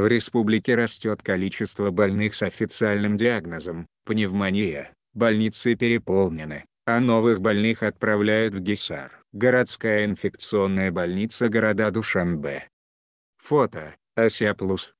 В республике растет количество больных с официальным диагнозом «пневмония», больницы переполнены, а новых больных отправляют в Гисар, городская инфекционная больница города Душанбе. Фото, Ася Плюс.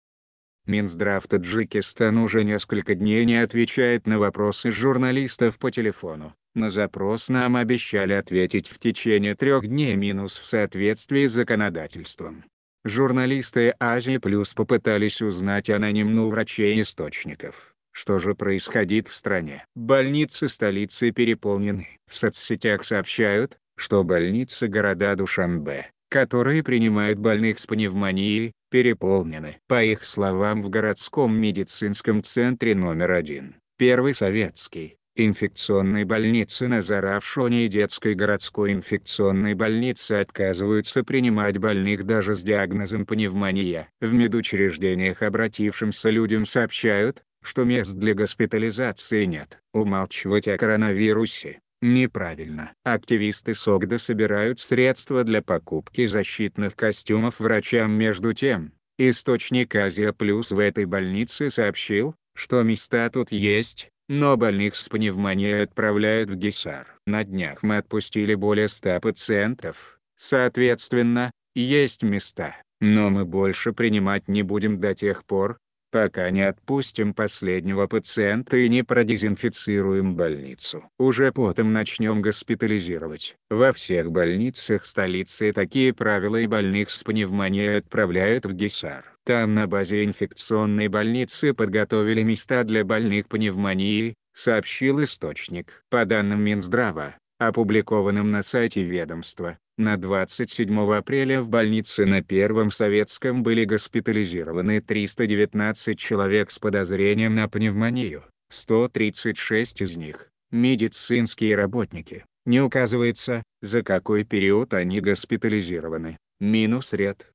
Минздрав Таджикистан уже несколько дней не отвечает на вопросы журналистов по телефону. На запрос нам обещали ответить в течение трех дней минус в соответствии с законодательством. Журналисты Азии Плюс попытались узнать анонимно у врачей источников, что же происходит в стране. Больницы столицы переполнены. В соцсетях сообщают, что больницы города Душанбе, которые принимают больных с пневмонией, переполнены. По их словам в городском медицинском центре номер один, первый советский, инфекционной больницы на в и детской городской инфекционной больницы отказываются принимать больных даже с диагнозом пневмония. В медучреждениях обратившимся людям сообщают, что мест для госпитализации нет. Умалчивать о коронавирусе неправильно. Активисты СОГДа собирают средства для покупки защитных костюмов врачам между тем. Источник Азия Плюс в этой больнице сообщил, что места тут есть, но больных с пневмонией отправляют в ГИСАР. На днях мы отпустили более 100 пациентов, соответственно, есть места, но мы больше принимать не будем до тех пор, пока не отпустим последнего пациента и не продезинфицируем больницу. Уже потом начнем госпитализировать. Во всех больницах столицы такие правила и больных с пневмонией отправляют в ГИСАР. Там на базе инфекционной больницы подготовили места для больных пневмонией, сообщил источник. По данным Минздрава, опубликованным на сайте ведомства, на 27 апреля в больнице на Первом Советском были госпитализированы 319 человек с подозрением на пневмонию, 136 из них – медицинские работники. Не указывается, за какой период они госпитализированы. Минус ряд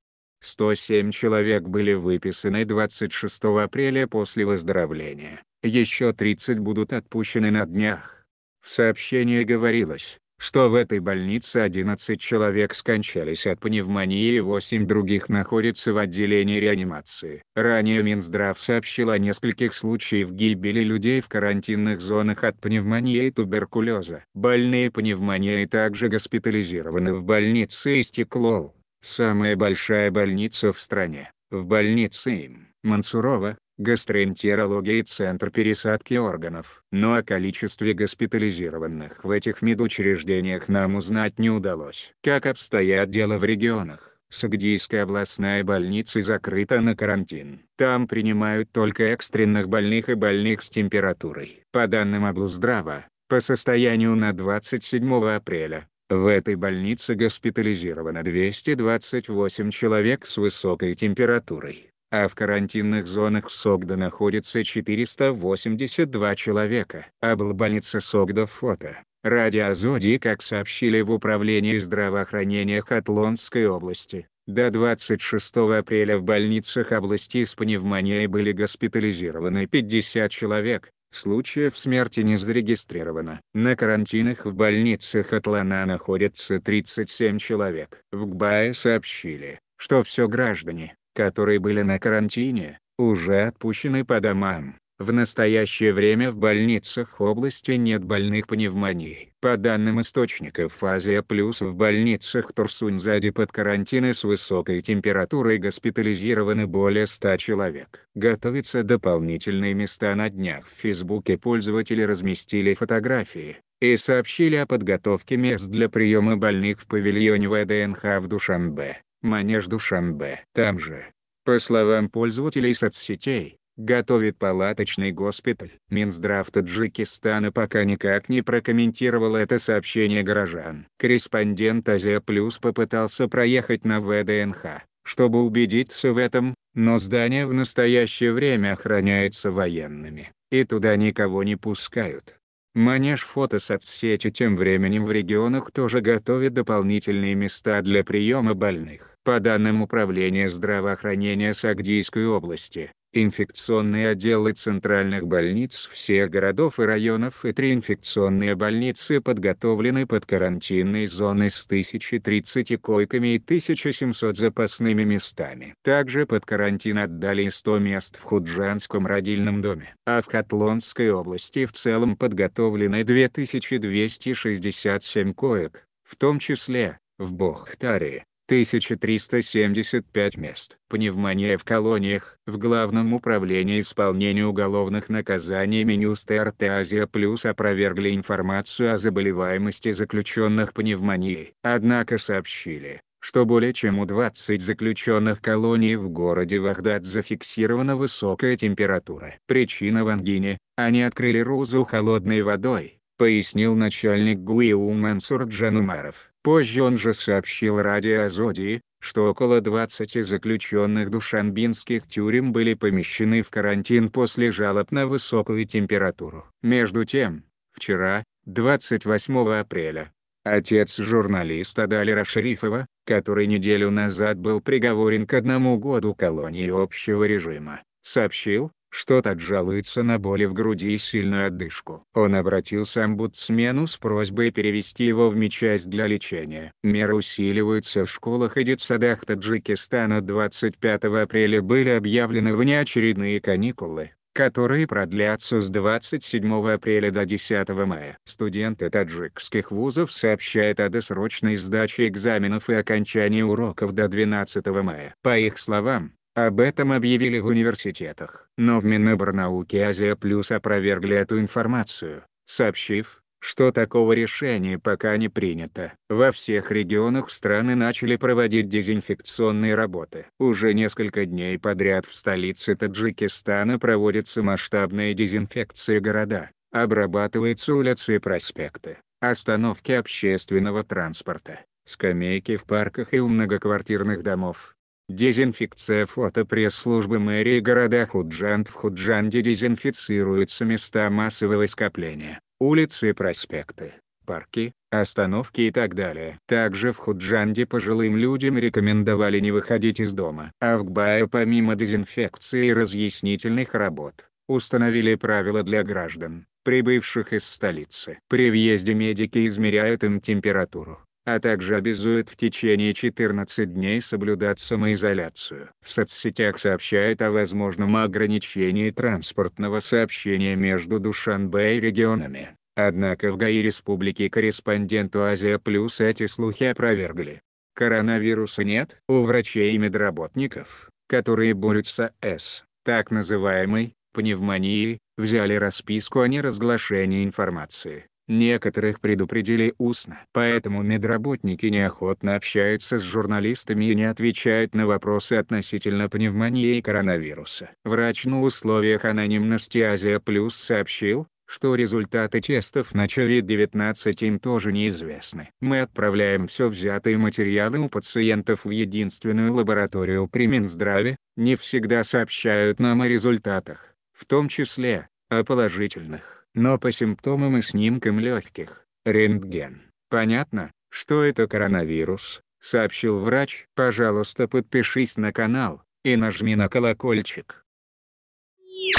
107 человек были выписаны 26 апреля после выздоровления, еще 30 будут отпущены на днях. В сообщении говорилось, что в этой больнице 11 человек скончались от пневмонии и 8 других находятся в отделении реанимации. Ранее Минздрав сообщил о нескольких случаях гибели людей в карантинных зонах от пневмонии и туберкулеза. Больные пневмонией также госпитализированы в больнице Истеклол. Самая большая больница в стране. В больнице им, Мансурова, гастроэнтерология и Центр пересадки органов. Но о количестве госпитализированных в этих медучреждениях нам узнать не удалось. Как обстоят дела в регионах? Сагдийская областная больница закрыта на карантин. Там принимают только экстренных больных и больных с температурой. По данным облздрава, по состоянию на 27 апреля, в этой больнице госпитализировано 228 человек с высокой температурой, а в карантинных зонах Согда находится 482 человека. Обл. А больница Согда фото. Радиозоди, как сообщили в Управлении здравоохранения Хатлонской области, до 26 апреля в больницах области с пневмонией были госпитализированы 50 человек, Случаев смерти не зарегистрировано. На карантинах в больницах Атлана находится 37 человек. В ГБАе сообщили, что все граждане, которые были на карантине, уже отпущены по домам. В настоящее время в больницах области нет больных пневмонией. По данным источников Азия Плюс в больницах Турсунзади под карантины с высокой температурой госпитализированы более 100 человек. Готовятся дополнительные места на днях. В Фейсбуке пользователи разместили фотографии, и сообщили о подготовке мест для приема больных в павильоне ВДНХ в Душанбе, Манеж Душанбе. Там же, по словам пользователей соцсетей, готовит палаточный госпиталь. Минздрав Таджикистана пока никак не прокомментировал это сообщение горожан. Корреспондент Азия Плюс попытался проехать на ВДНХ, чтобы убедиться в этом, но здание в настоящее время охраняется военными, и туда никого не пускают. Манеж фото соцсети. тем временем в регионах тоже готовит дополнительные места для приема больных. По данным Управления здравоохранения Сагдийской области, инфекционные отделы центральных больниц всех городов и районов и три инфекционные больницы подготовлены под карантинные зоны с 1030 койками и 1700 запасными местами. Также под карантин отдали 100 мест в Худжанском родильном доме. А в Хатлонской области в целом подготовлены 2267 коек, в том числе в Бохтаре, 1375 мест. Пневмония в колониях. В Главном управлении исполнения уголовных наказаний Минюстерт Азия Плюс опровергли информацию о заболеваемости заключенных пневмонией. Однако сообщили, что более чем у 20 заключенных колонии в городе Вахдад зафиксирована высокая температура. Причина в ангине, они открыли розу холодной водой, пояснил начальник ГУИУ Мансур Джанумаров. Позже он же сообщил радио Азодии, что около 20 заключенных душанбинских тюрем были помещены в карантин после жалоб на высокую температуру. Между тем, вчера, 28 апреля, отец журналиста Далера Шерифова, который неделю назад был приговорен к одному году колонии общего режима, сообщил, что тот жалуется на боли в груди и сильную отдышку. Он обратился к омбудсмену с просьбой перевести его в медчасть для лечения. Меры усиливаются в школах и детсадах Таджикистана 25 апреля были объявлены внеочередные каникулы которые продлятся с 27 апреля до 10 мая. Студенты таджикских вузов сообщают о досрочной сдаче экзаменов и окончании уроков до 12 мая. По их словам, об этом объявили в университетах. Но в Миноборнауке Азия Плюс опровергли эту информацию, сообщив, что такого решения пока не принято. Во всех регионах страны начали проводить дезинфекционные работы. Уже несколько дней подряд в столице Таджикистана проводится масштабная дезинфекция города, обрабатываются улицы и проспекты, остановки общественного транспорта, скамейки в парках и у многоквартирных домов. Дезинфекция фото пресс-службы мэрии города Худжанд в Худжанде дезинфицируются места массового скопления, улицы и проспекты, парки, остановки и так далее. Также в Худжанде пожилым людям рекомендовали не выходить из дома. Авгбая помимо дезинфекции и разъяснительных работ, установили правила для граждан, прибывших из столицы. При въезде медики измеряют им температуру, а также обязует в течение 14 дней соблюдать самоизоляцию. В соцсетях сообщают о возможном ограничении транспортного сообщения между Душанбе и регионами. Однако в ГАИ республики корреспонденту Азия Плюс эти слухи опровергли. Коронавируса нет у врачей и медработников, которые борются с так называемой пневмонией, взяли расписку о неразглашении информации. Некоторых предупредили устно. Поэтому медработники неохотно общаются с журналистами и не отвечают на вопросы относительно пневмонии и коронавируса. Врач на условиях анонимности Азия Плюс сообщил, что результаты тестов на COVID-19 им тоже неизвестны. Мы отправляем все взятые материалы у пациентов в единственную лабораторию при Минздраве, не всегда сообщают нам о результатах, в том числе, о положительных но по симптомам и снимкам легких, рентген. Понятно, что это коронавирус, сообщил врач. Пожалуйста подпишись на канал и нажми на колокольчик.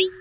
Thank you.